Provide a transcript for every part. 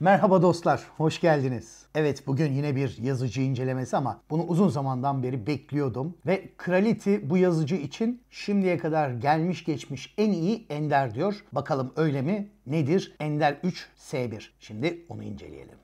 Merhaba dostlar, hoş geldiniz. Evet bugün yine bir yazıcı incelemesi ama bunu uzun zamandan beri bekliyordum. Ve Kraliti bu yazıcı için şimdiye kadar gelmiş geçmiş en iyi Ender diyor. Bakalım öyle mi? Nedir? Ender 3 S1. Şimdi onu inceleyelim.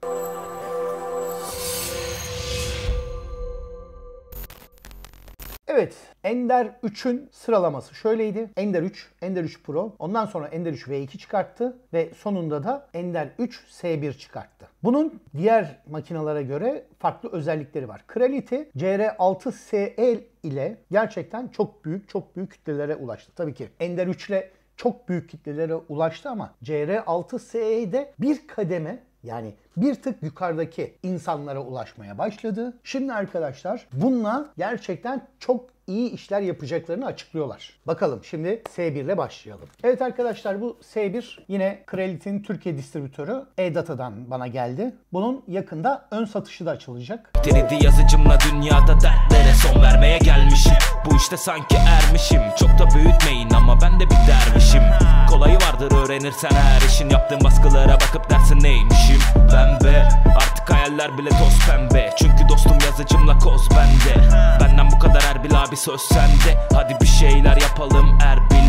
Evet Ender 3'ün sıralaması şöyleydi. Ender 3, Ender 3 Pro, ondan sonra Ender 3 V2 çıkarttı ve sonunda da Ender 3 S1 çıkarttı. Bunun diğer makinalara göre farklı özellikleri var. Krality CR6SE ile gerçekten çok büyük çok büyük kütlelere ulaştı. Tabii ki Ender 3 ile çok büyük kitlelere ulaştı ama CR6SE'de bir kademe yani bir tık yukarıdaki insanlara ulaşmaya başladı. Şimdi arkadaşlar bununla gerçekten çok iyi işler yapacaklarını açıklıyorlar. Bakalım şimdi S1 ile başlayalım. Evet arkadaşlar bu S1 yine Kralit'in Türkiye distribütörü E-Data'dan bana geldi. Bunun yakında ön satışı da açılacak. 3 yazıcımla dünyada dertlere son vermeye gelmişim. Bu işte sanki ermişim. Çok da büyütmeyin ama ben de bir dervişim. Kolayı vardır öğrenirsen her işin. Yaptığın baskılara bakıp dersin neymişim. Ben be artık hayaller bile toz pembe. Çünkü dostum yazıcımla koz bende. Benden bu kadar Erbil abi bir söz sende hadi bir şeyler yapalım Erbil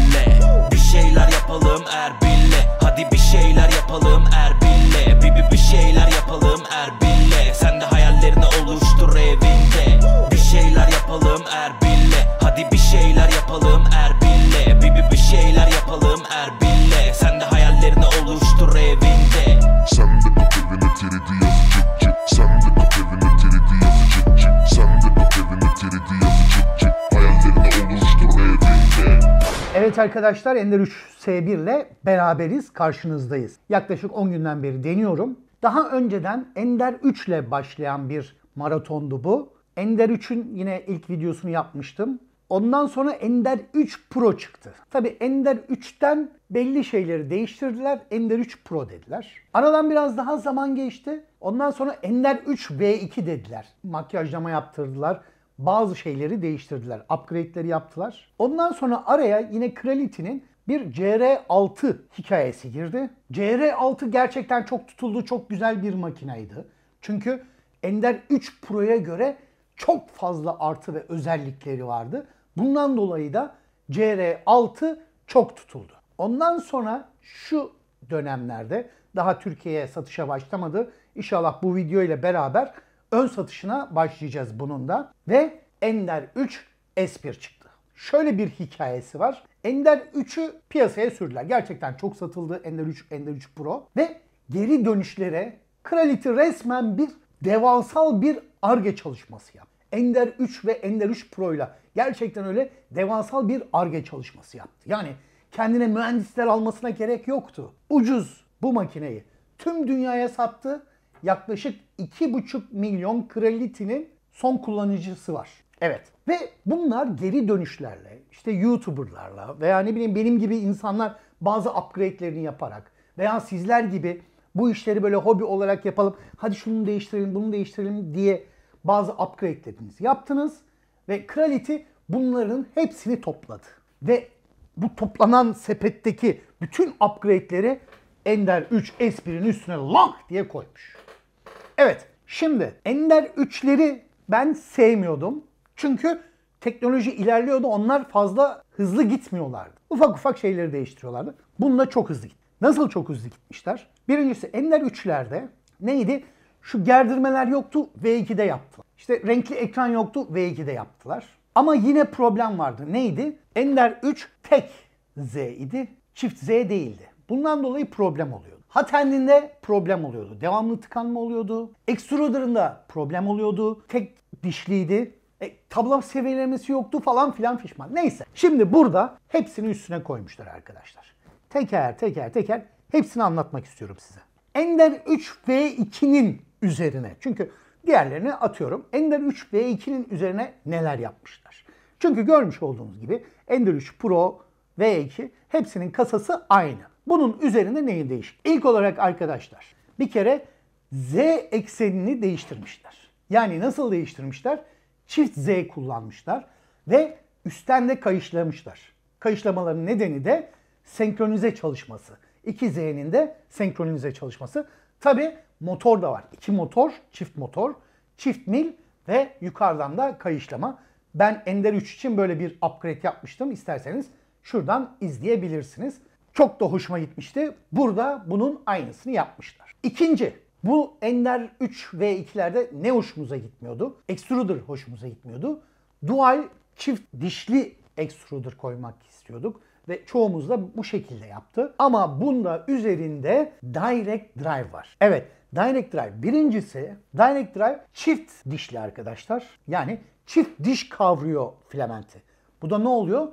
arkadaşlar Ender 3 S1 ile beraberiz karşınızdayız. Yaklaşık 10 günden beri deniyorum. Daha önceden Ender 3 ile başlayan bir maratondu bu. Ender 3'ün yine ilk videosunu yapmıştım. Ondan sonra Ender 3 Pro çıktı. Tabi Ender 3'ten belli şeyleri değiştirdiler. Ender 3 Pro dediler. Aradan biraz daha zaman geçti. Ondan sonra Ender 3 V2 dediler. Makyajlama yaptırdılar bazı şeyleri değiştirdiler. Upgrade'leri yaptılar. Ondan sonra araya yine Kraliçenin bir CR6 hikayesi girdi. CR6 gerçekten çok tutuldu, çok güzel bir makineydi. Çünkü Ender 3 Pro'ya göre çok fazla artı ve özellikleri vardı. Bundan dolayı da CR6 çok tutuldu. Ondan sonra şu dönemlerde daha Türkiye'ye satışa başlamadı. İnşallah bu video ile beraber ön satışına başlayacağız bunun da. Ve Ender 3 S1 çıktı. Şöyle bir hikayesi var. Ender 3'ü piyasaya sürdüler. Gerçekten çok satıldı Ender 3, Ender 3 Pro. Ve geri dönüşlere Kralit'i resmen bir devasal bir ARGE çalışması yaptı. Ender 3 ve Ender 3 Pro ile gerçekten öyle devasal bir ARGE çalışması yaptı. Yani kendine mühendisler almasına gerek yoktu. Ucuz bu makineyi tüm dünyaya sattı yaklaşık 2,5 milyon kralitinin son kullanıcısı var. Evet. Ve bunlar geri dönüşlerle, işte YouTuber'larla veya ne bileyim benim gibi insanlar bazı upgrade'lerini yaparak veya sizler gibi bu işleri böyle hobi olarak yapalım, hadi şunu değiştirelim, bunu değiştirelim diye bazı upgrade'lerinizi yaptınız ve Creality bunların hepsini topladı. Ve bu toplanan sepetteki bütün upgrade'leri Ender 3 S1'in üstüne lak diye koymuş. Evet şimdi Ender 3'leri ben sevmiyordum. Çünkü teknoloji ilerliyordu onlar fazla hızlı gitmiyorlardı. Ufak ufak şeyleri değiştiriyorlardı. Bununla çok hızlı gitti. Nasıl çok hızlı gitmişler? Birincisi Ender 3'lerde neydi? Şu gerdirmeler yoktu V2'de yaptılar. İşte renkli ekran yoktu V2'de yaptılar. Ama yine problem vardı. Neydi? Ender 3 tek Z idi. Çift Z değildi. Bundan dolayı problem oluyordu. Hat endinde problem oluyordu. Devamlı tıkanma oluyordu. Extruder'ında problem oluyordu. Tek dişliydi. E, tablo seviyelemesi yoktu falan filan fişman. Neyse. Şimdi burada hepsini üstüne koymuşlar arkadaşlar. Teker teker teker hepsini anlatmak istiyorum size. Ender 3 V2'nin üzerine. Çünkü diğerlerini atıyorum. Ender 3 V2'nin üzerine neler yapmışlar? Çünkü görmüş olduğunuz gibi Ender 3 Pro V2 hepsinin kasası aynı. Bunun üzerinde neyi değişik? İlk olarak arkadaşlar bir kere z eksenini değiştirmişler. Yani nasıl değiştirmişler? Çift z kullanmışlar ve üstten de kayışlamışlar. Kayışlamaların nedeni de senkronize çalışması. 2Z'nin de senkronize çalışması. Tabi motor da var. İki motor, çift motor, çift mil ve yukarıdan da kayışlama. Ben Ender 3 için böyle bir upgrade yapmıştım. İsterseniz şuradan izleyebilirsiniz. Çok da hoşuma gitmişti. Burada bunun aynısını yapmışlar. İkinci, bu Ender 3 ve 2'lerde ne hoşumuza gitmiyordu? Extruder hoşumuza gitmiyordu. Dual çift dişli extruder koymak istiyorduk ve çoğumuz da bu şekilde yaptı. Ama bunda üzerinde direct drive var. Evet, direct drive. Birincisi direct drive çift dişli arkadaşlar. Yani çift diş kavruyor filamenti. Bu da ne oluyor?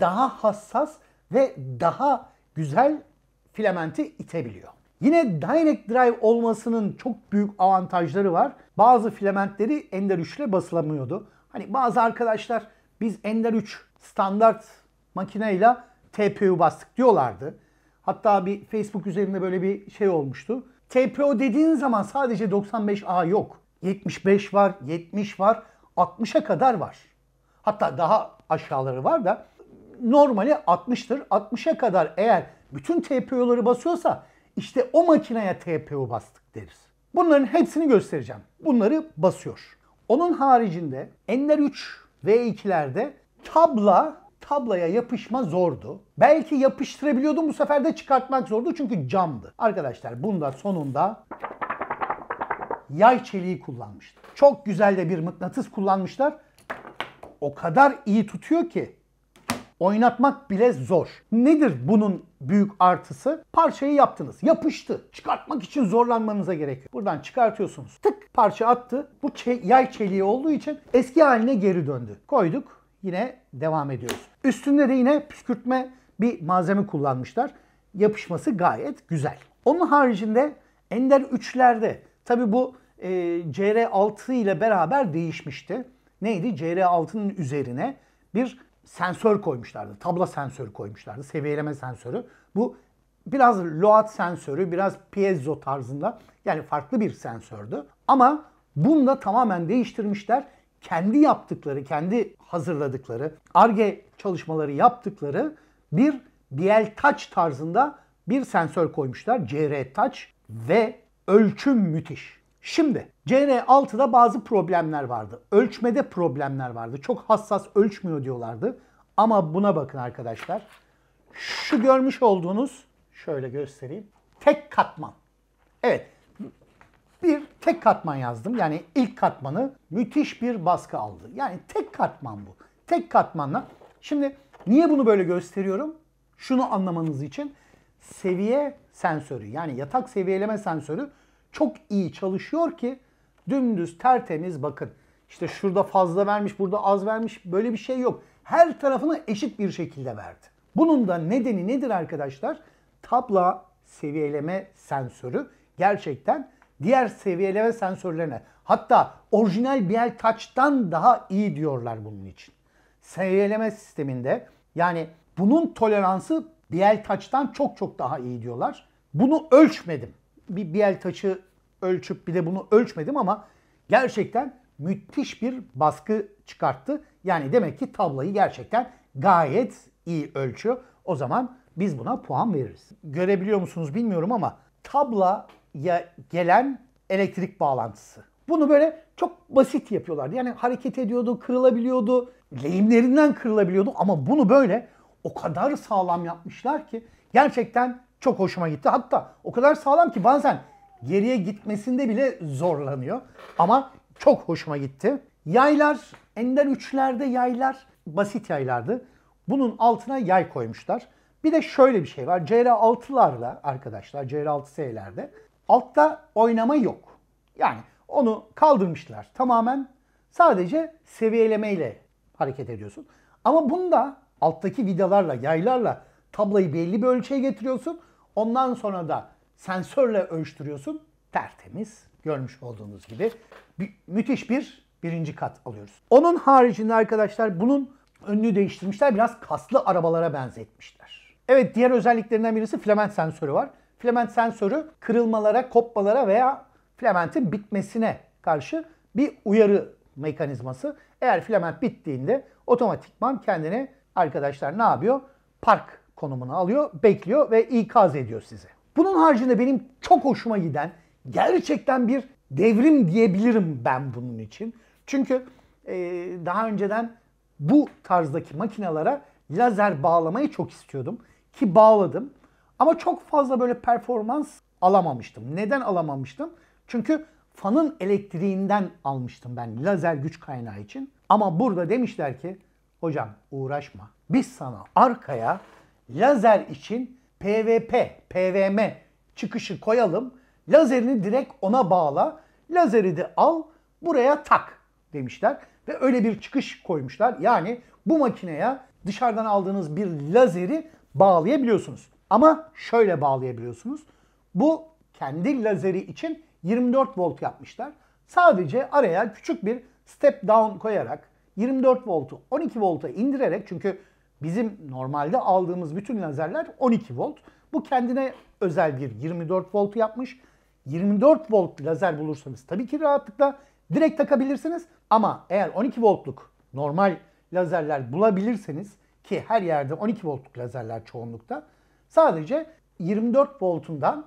Daha hassas ve daha güzel filamenti itebiliyor. Yine direct drive olmasının çok büyük avantajları var. Bazı filamentleri Ender 3 ile basılamıyordu. Hani bazı arkadaşlar biz Ender 3 standart makineyle TPU bastık diyorlardı. Hatta bir Facebook üzerinde böyle bir şey olmuştu. TPO dediğin zaman sadece 95A yok. 75 var, 70 var, 60'a kadar var. Hatta daha aşağıları var da normali 60'tır. 60'a kadar eğer bütün TPO'ları basıyorsa işte o makineye TPO bastık deriz. Bunların hepsini göstereceğim. Bunları basıyor. Onun haricinde Ender 3 V2'lerde tabla tablaya yapışma zordu. Belki yapıştırabiliyordum bu sefer de çıkartmak zordu çünkü camdı. Arkadaşlar bunda sonunda yay çeliği kullanmışlar. Çok güzel de bir mıknatıs kullanmışlar. O kadar iyi tutuyor ki Oynatmak bile zor. Nedir bunun büyük artısı? Parçayı yaptınız. Yapıştı. Çıkartmak için zorlanmanıza gerek yok. Buradan çıkartıyorsunuz. Tık parça attı. Bu yay çeliği olduğu için eski haline geri döndü. Koyduk. Yine devam ediyoruz. Üstünde de yine püskürtme bir malzeme kullanmışlar. Yapışması gayet güzel. Onun haricinde Ender 3'lerde tabi bu e, CR6 ile beraber değişmişti. Neydi? CR6'nın üzerine bir sensör koymuşlardı. Tabla sensörü koymuşlardı. Seviyeleme sensörü. Bu biraz loat sensörü, biraz piezo tarzında yani farklı bir sensördü. Ama bunu da tamamen değiştirmişler. Kendi yaptıkları, kendi hazırladıkları, ARGE çalışmaları yaptıkları bir BL Touch tarzında bir sensör koymuşlar. CR Touch ve ölçüm müthiş. Şimdi CN6'da bazı problemler vardı. Ölçmede problemler vardı. Çok hassas ölçmüyor diyorlardı. Ama buna bakın arkadaşlar. Şu görmüş olduğunuz şöyle göstereyim. Tek katman. Evet. Bir tek katman yazdım. Yani ilk katmanı müthiş bir baskı aldı. Yani tek katman bu. Tek katmanla. Şimdi niye bunu böyle gösteriyorum? Şunu anlamanız için seviye sensörü yani yatak seviyeleme sensörü çok iyi çalışıyor ki dümdüz tertemiz bakın. İşte şurada fazla vermiş, burada az vermiş böyle bir şey yok. Her tarafını eşit bir şekilde verdi. Bunun da nedeni nedir arkadaşlar? Tabla seviyeleme sensörü gerçekten diğer seviyeleme sensörlerine hatta orijinal BL Touch'tan daha iyi diyorlar bunun için. Seviyeleme sisteminde yani bunun toleransı BL Touch'tan çok çok daha iyi diyorlar. Bunu ölçmedim bir, bir el taşı ölçüp bir de bunu ölçmedim ama gerçekten müthiş bir baskı çıkarttı. Yani demek ki tablayı gerçekten gayet iyi ölçüyor. O zaman biz buna puan veririz. Görebiliyor musunuz bilmiyorum ama tablaya gelen elektrik bağlantısı. Bunu böyle çok basit yapıyorlardı. Yani hareket ediyordu, kırılabiliyordu, lehimlerinden kırılabiliyordu ama bunu böyle o kadar sağlam yapmışlar ki gerçekten çok hoşuma gitti. Hatta o kadar sağlam ki bazen geriye gitmesinde bile zorlanıyor. Ama çok hoşuma gitti. Yaylar, Ender üçlerde yaylar basit yaylardı. Bunun altına yay koymuşlar. Bir de şöyle bir şey var. CR6'larla arkadaşlar, CR6S'lerde altta oynama yok. Yani onu kaldırmışlar tamamen. Sadece seviyelemeyle hareket ediyorsun. Ama bunda alttaki vidalarla, yaylarla Tablayı belli bir ölçüye getiriyorsun. Ondan sonra da sensörle ölçtürüyorsun. Tertemiz görmüş olduğunuz gibi bir, müthiş bir birinci kat alıyoruz. Onun haricinde arkadaşlar bunun önünü değiştirmişler. Biraz kaslı arabalara benzetmişler. Evet diğer özelliklerinden birisi filament sensörü var. Filament sensörü kırılmalara, kopmalara veya filamentin bitmesine karşı bir uyarı mekanizması. Eğer filament bittiğinde otomatikman kendini arkadaşlar ne yapıyor? Park konumuna alıyor, bekliyor ve ikaz ediyor size. Bunun haricinde benim çok hoşuma giden gerçekten bir devrim diyebilirim ben bunun için. Çünkü e, daha önceden bu tarzdaki makinalara lazer bağlamayı çok istiyordum ki bağladım. Ama çok fazla böyle performans alamamıştım. Neden alamamıştım? Çünkü fanın elektriğinden almıştım ben lazer güç kaynağı için. Ama burada demişler ki hocam uğraşma. Biz sana arkaya lazer için PVP, PVM çıkışı koyalım. Lazerini direkt ona bağla. Lazeri de al buraya tak demişler. Ve öyle bir çıkış koymuşlar. Yani bu makineye dışarıdan aldığınız bir lazeri bağlayabiliyorsunuz. Ama şöyle bağlayabiliyorsunuz. Bu kendi lazeri için 24 volt yapmışlar. Sadece araya küçük bir step down koyarak 24 voltu 12 volta indirerek çünkü Bizim normalde aldığımız bütün lazerler 12 volt. Bu kendine özel bir 24 volt yapmış. 24 volt lazer bulursanız tabii ki rahatlıkla direkt takabilirsiniz. Ama eğer 12 voltluk normal lazerler bulabilirseniz ki her yerde 12 voltluk lazerler çoğunlukta sadece 24 voltundan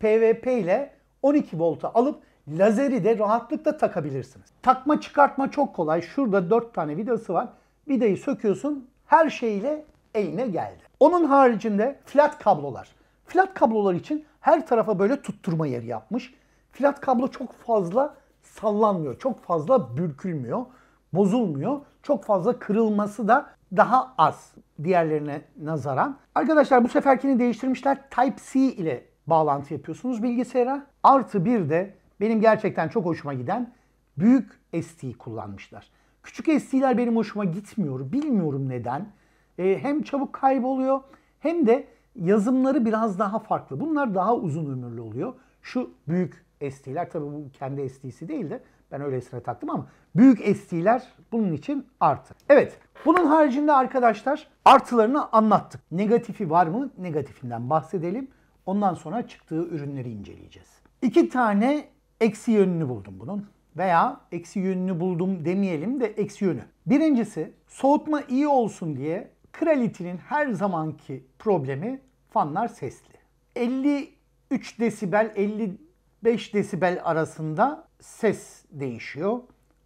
PVP ile 12 volta alıp lazeri de rahatlıkla takabilirsiniz. Takma çıkartma çok kolay. Şurada 4 tane vidası var. Vidayı söküyorsun her şeyle eline geldi. Onun haricinde flat kablolar. Flat kablolar için her tarafa böyle tutturma yeri yapmış. Flat kablo çok fazla sallanmıyor, çok fazla bürkülmüyor, bozulmuyor. Çok fazla kırılması da daha az diğerlerine nazaran. Arkadaşlar bu seferkini değiştirmişler. Type-C ile bağlantı yapıyorsunuz bilgisayara. Artı bir de benim gerçekten çok hoşuma giden büyük SD kullanmışlar. Küçük SD'ler benim hoşuma gitmiyor. Bilmiyorum neden. E, hem çabuk kayboluyor hem de yazımları biraz daha farklı. Bunlar daha uzun ömürlü oluyor. Şu büyük SD'ler tabi bu kendi SD'si değil de ben öyle öylesine taktım ama büyük SD'ler bunun için artı. Evet bunun haricinde arkadaşlar artılarını anlattık. Negatifi var mı? Negatifinden bahsedelim. Ondan sonra çıktığı ürünleri inceleyeceğiz. İki tane eksi yönünü buldum bunun veya eksi yönünü buldum demeyelim de eksi yönü. Birincisi soğutma iyi olsun diye kralitinin her zamanki problemi fanlar sesli. 53 desibel 55 desibel arasında ses değişiyor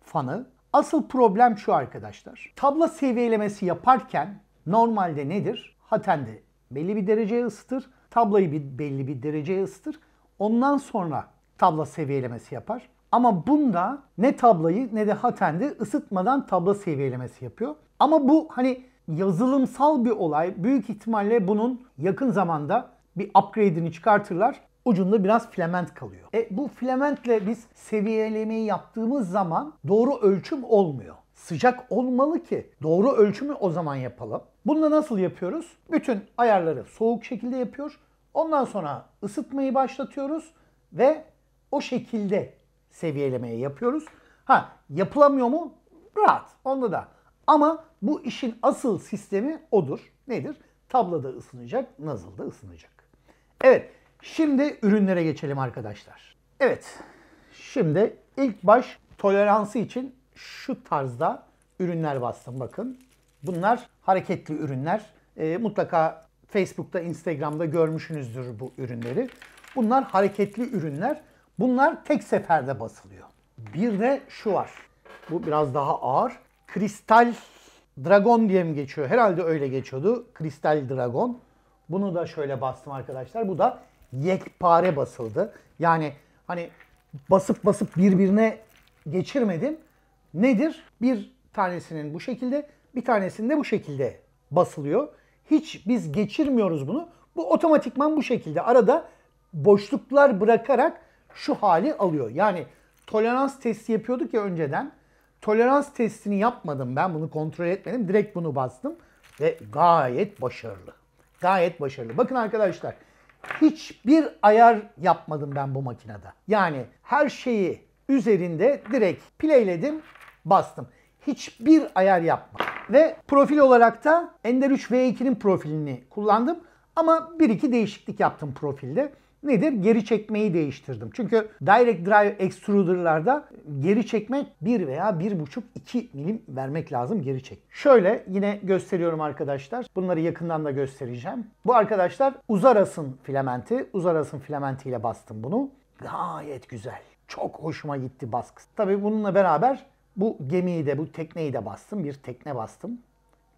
fanı. Asıl problem şu arkadaşlar. Tabla seviyelemesi yaparken normalde nedir? Hatende belli bir dereceye ısıtır. Tablayı bir, belli bir dereceye ısıtır. Ondan sonra tabla seviyelemesi yapar. Ama bunda ne tablayı ne de hatendi ısıtmadan tabla seviyelemesi yapıyor. Ama bu hani yazılımsal bir olay. Büyük ihtimalle bunun yakın zamanda bir upgrade'ini çıkartırlar. Ucunda biraz filament kalıyor. E, bu filamentle biz seviyelemeyi yaptığımız zaman doğru ölçüm olmuyor. Sıcak olmalı ki doğru ölçümü o zaman yapalım. Bunu da nasıl yapıyoruz? Bütün ayarları soğuk şekilde yapıyor. Ondan sonra ısıtmayı başlatıyoruz ve o şekilde Seviyelemeye yapıyoruz. Ha yapılamıyor mu? Rahat. Onda da. Ama bu işin asıl sistemi odur. Nedir? Tabloda ısınacak, nazılda ısınacak. Evet, şimdi ürünlere geçelim arkadaşlar. Evet, şimdi ilk baş toleransı için şu tarzda ürünler bastım bakın. Bunlar hareketli ürünler. E, mutlaka Facebook'ta, Instagram'da görmüşsünüzdür bu ürünleri. Bunlar hareketli ürünler. Bunlar tek seferde basılıyor. Bir de şu var. Bu biraz daha ağır. Kristal Dragon diye mi geçiyor? Herhalde öyle geçiyordu. Kristal Dragon. Bunu da şöyle bastım arkadaşlar. Bu da yekpare basıldı. Yani hani basıp basıp birbirine geçirmedim. Nedir? Bir tanesinin bu şekilde, bir tanesinin de bu şekilde basılıyor. Hiç biz geçirmiyoruz bunu. Bu otomatikman bu şekilde arada boşluklar bırakarak şu hali alıyor. Yani tolerans testi yapıyorduk ya önceden. Tolerans testini yapmadım ben bunu kontrol etmedim. Direkt bunu bastım ve gayet başarılı. Gayet başarılı. Bakın arkadaşlar hiçbir ayar yapmadım ben bu makinede. Yani her şeyi üzerinde direkt playledim bastım. Hiçbir ayar yapmadım. Ve profil olarak da Ender 3 V2'nin profilini kullandım. Ama bir iki değişiklik yaptım profilde. Nedir? Geri çekmeyi değiştirdim. Çünkü direct drive extruder'larda geri çekme 1 veya 1,5-2 milim vermek lazım geri çek. Şöyle yine gösteriyorum arkadaşlar. Bunları yakından da göstereceğim. Bu arkadaşlar Uzaras'ın filamenti. Uzaras'ın filamentiyle bastım bunu. Gayet güzel. Çok hoşuma gitti baskısı. Tabii bununla beraber bu gemiyi de bu tekneyi de bastım. Bir tekne bastım.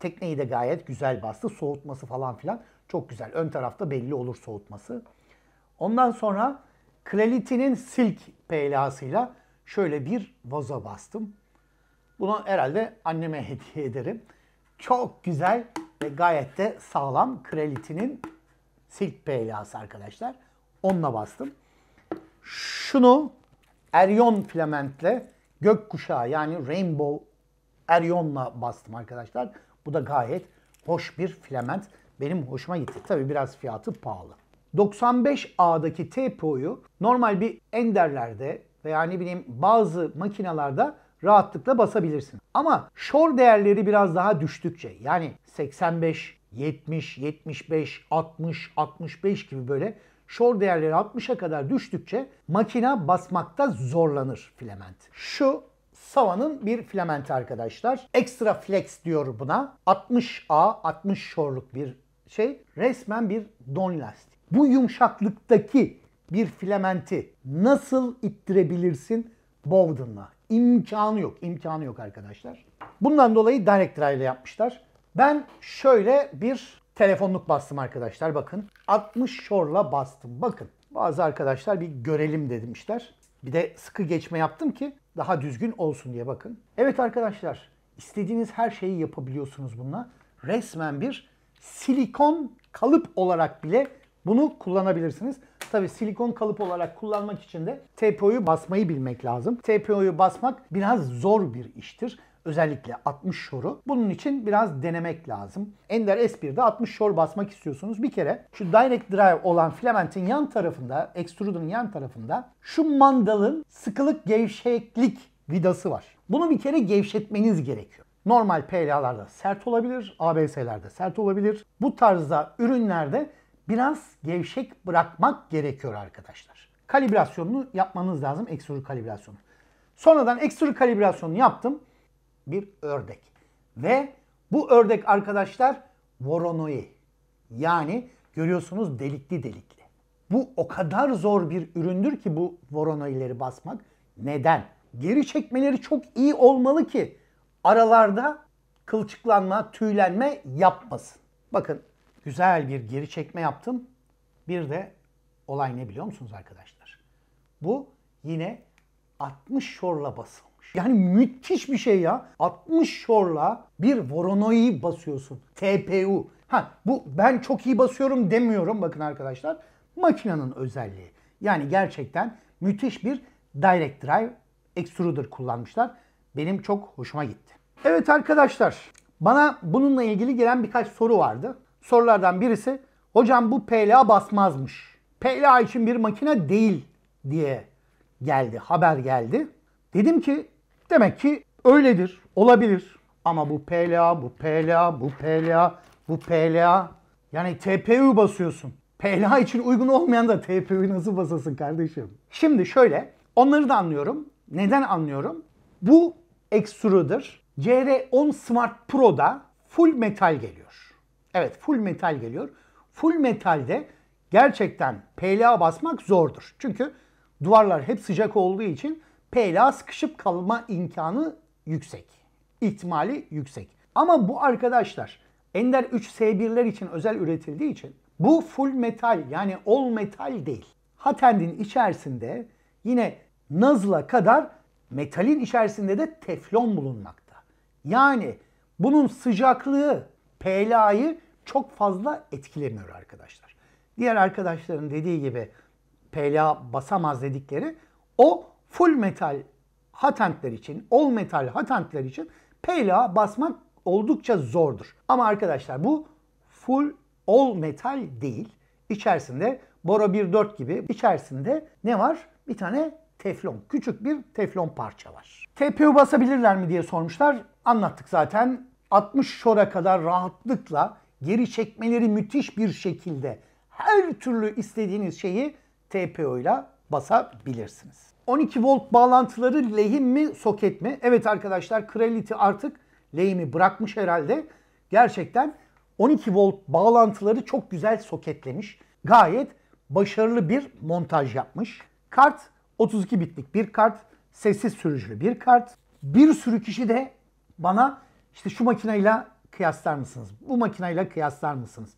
Tekneyi de gayet güzel bastı. Soğutması falan filan çok güzel. Ön tarafta belli olur soğutması. Ondan sonra Clarity'nin Silk peylasıyla şöyle bir vaza bastım. Bunu herhalde anneme hediye ederim. Çok güzel ve gayet de sağlam Clarity'nin Silk peylası arkadaşlar. Onunla bastım. Şunu Eryon filamentle gökkuşağı yani Rainbow Eryon'la bastım arkadaşlar. Bu da gayet hoş bir filament. Benim hoşuma gitti. Tabi biraz fiyatı pahalı. 95A'daki TPO'yu normal bir enderlerde veya ne bileyim bazı makinalarda rahatlıkla basabilirsin. Ama shore değerleri biraz daha düştükçe yani 85, 70, 75, 60, 65 gibi böyle shore değerleri 60'a kadar düştükçe makina basmakta zorlanır filament. Şu Sava'nın bir filamenti arkadaşlar. Extra flex diyor buna. 60A, 60 shore'luk bir şey. Resmen bir don lastik bu yumuşaklıktaki bir filamenti nasıl ittirebilirsin Bowden'la? İmkanı yok. imkanı yok arkadaşlar. Bundan dolayı direct drive ile yapmışlar. Ben şöyle bir telefonluk bastım arkadaşlar bakın. 60 şorla bastım bakın. Bazı arkadaşlar bir görelim demişler. Bir de sıkı geçme yaptım ki daha düzgün olsun diye bakın. Evet arkadaşlar istediğiniz her şeyi yapabiliyorsunuz bununla. Resmen bir silikon kalıp olarak bile bunu kullanabilirsiniz. Tabi silikon kalıp olarak kullanmak için de TPO'yu basmayı bilmek lazım. TPO'yu basmak biraz zor bir iştir. Özellikle 60 şoru. Bunun için biraz denemek lazım. Ender S1'de 60 şor basmak istiyorsunuz. Bir kere şu direct drive olan filamentin yan tarafında, extruder'ın yan tarafında şu mandalın sıkılık gevşeklik vidası var. Bunu bir kere gevşetmeniz gerekiyor. Normal PLA'larda sert olabilir, ABS'lerde sert olabilir. Bu tarzda ürünlerde biraz gevşek bırakmak gerekiyor arkadaşlar. Kalibrasyonunu yapmanız lazım. Eksürü kalibrasyonu. Sonradan eksürü kalibrasyonunu yaptım. Bir ördek. Ve bu ördek arkadaşlar voronoi. Yani görüyorsunuz delikli delikli. Bu o kadar zor bir üründür ki bu voronoileri basmak. Neden? Geri çekmeleri çok iyi olmalı ki aralarda kılçıklanma, tüylenme yapmasın. Bakın Güzel bir geri çekme yaptım. Bir de olay ne biliyor musunuz arkadaşlar? Bu yine 60 şorla basılmış. Yani müthiş bir şey ya. 60 şorla bir Voronoi basıyorsun. TPU. Ha bu ben çok iyi basıyorum demiyorum bakın arkadaşlar. Makinenin özelliği. Yani gerçekten müthiş bir direct drive extruder kullanmışlar. Benim çok hoşuma gitti. Evet arkadaşlar bana bununla ilgili gelen birkaç soru vardı sorulardan birisi hocam bu PLA basmazmış. PLA için bir makine değil diye geldi, haber geldi. Dedim ki demek ki öyledir, olabilir. Ama bu PLA, bu PLA, bu PLA, bu PLA. Yani TPU basıyorsun. PLA için uygun olmayan da TPU nasıl basasın kardeşim? Şimdi şöyle, onları da anlıyorum. Neden anlıyorum? Bu Extruder CR10 Smart Pro'da full metal geliyor. Evet full metal geliyor. Full metalde gerçekten PLA basmak zordur. Çünkü duvarlar hep sıcak olduğu için PLA sıkışıp kalma imkanı yüksek. İhtimali yüksek. Ama bu arkadaşlar Ender 3S1'ler için özel üretildiği için bu full metal yani all metal değil. Hatendin içerisinde yine nazla kadar metalin içerisinde de teflon bulunmakta. Yani bunun sıcaklığı PLA'yı çok fazla etkilemiyor arkadaşlar. Diğer arkadaşların dediği gibi PLA basamaz dedikleri o full metal hatentler için, all metal hatentler için PLA basmak oldukça zordur. Ama arkadaşlar bu full all metal değil. İçerisinde Bora 1.4 gibi içerisinde ne var? Bir tane teflon. Küçük bir teflon parça var. TPU basabilirler mi diye sormuşlar. Anlattık zaten. 60 şora kadar rahatlıkla geri çekmeleri müthiş bir şekilde her türlü istediğiniz şeyi TPO ile basabilirsiniz. 12 volt bağlantıları lehim mi soket mi? Evet arkadaşlar Creality artık lehimi bırakmış herhalde. Gerçekten 12 volt bağlantıları çok güzel soketlemiş. Gayet başarılı bir montaj yapmış. Kart 32 bitlik bir kart. Sessiz sürücülü bir kart. Bir sürü kişi de bana işte şu makineyle kıyaslar mısınız? Bu makineyle kıyaslar mısınız?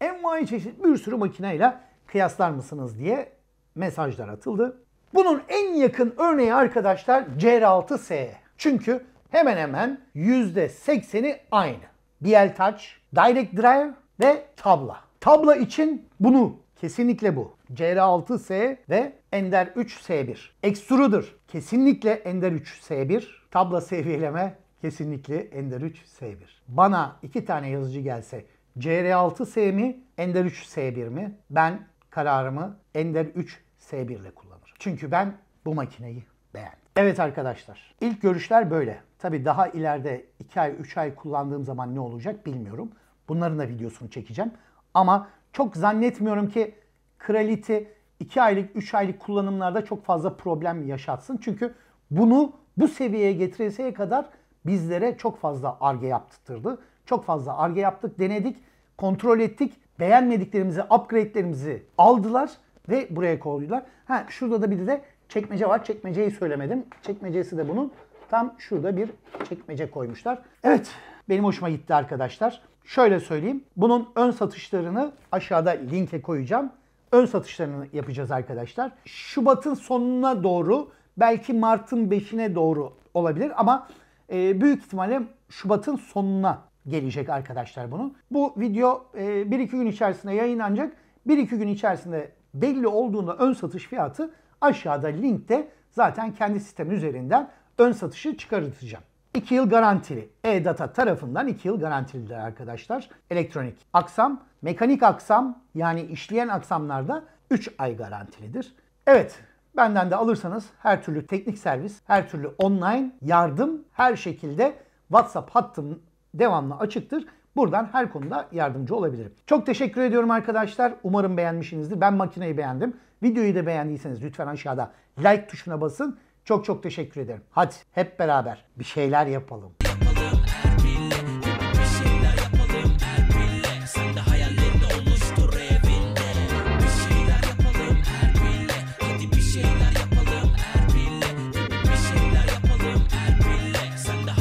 Envai çeşit bir sürü makineyle kıyaslar mısınız diye mesajlar atıldı. Bunun en yakın örneği arkadaşlar CR6S. Çünkü hemen hemen %80'i aynı. BL Touch, Direct Drive ve Tabla. Tabla için bunu kesinlikle bu. CR6S ve Ender 3S1. Extruder kesinlikle Ender 3S1. Tabla seviyeleme Kesinlikle Ender 3 S1. Bana iki tane yazıcı gelse CR6S mi Ender 3 S1 mi? Ben kararımı Ender 3 S1 ile kullanırım. Çünkü ben bu makineyi beğendim. Evet arkadaşlar ilk görüşler böyle. Tabi daha ileride 2 ay 3 ay kullandığım zaman ne olacak bilmiyorum. Bunların da videosunu çekeceğim. Ama çok zannetmiyorum ki kraliti 2 aylık 3 aylık kullanımlarda çok fazla problem yaşatsın. Çünkü bunu bu seviyeye getirinceye kadar bizlere çok fazla arge yaptırdı. Çok fazla arge yaptık, denedik, kontrol ettik. Beğenmediklerimizi, upgrade'lerimizi aldılar ve buraya koydular. Ha şurada da bir de çekmece var. Çekmeceyi söylemedim. Çekmecesi de bunun tam şurada bir çekmece koymuşlar. Evet, benim hoşuma gitti arkadaşlar. Şöyle söyleyeyim. Bunun ön satışlarını aşağıda linke koyacağım. Ön satışlarını yapacağız arkadaşlar. Şubat'ın sonuna doğru belki Mart'ın 5'ine doğru olabilir ama e, büyük ihtimalle Şubat'ın sonuna gelecek arkadaşlar bunu. Bu video e, 1-2 gün içerisinde yayınlanacak. 1-2 gün içerisinde belli olduğunda ön satış fiyatı aşağıda linkte zaten kendi sistem üzerinden ön satışı çıkartacağım. 2 yıl garantili. E-Data tarafından 2 yıl garantilidir arkadaşlar. Elektronik aksam, mekanik aksam yani işleyen aksamlarda 3 ay garantilidir. Evet Benden de alırsanız her türlü teknik servis, her türlü online yardım her şekilde WhatsApp hattım devamlı açıktır. Buradan her konuda yardımcı olabilirim. Çok teşekkür ediyorum arkadaşlar. Umarım beğenmişsinizdir. Ben makineyi beğendim. Videoyu da beğendiyseniz lütfen aşağıda like tuşuna basın. Çok çok teşekkür ederim. Hadi hep beraber bir şeyler yapalım.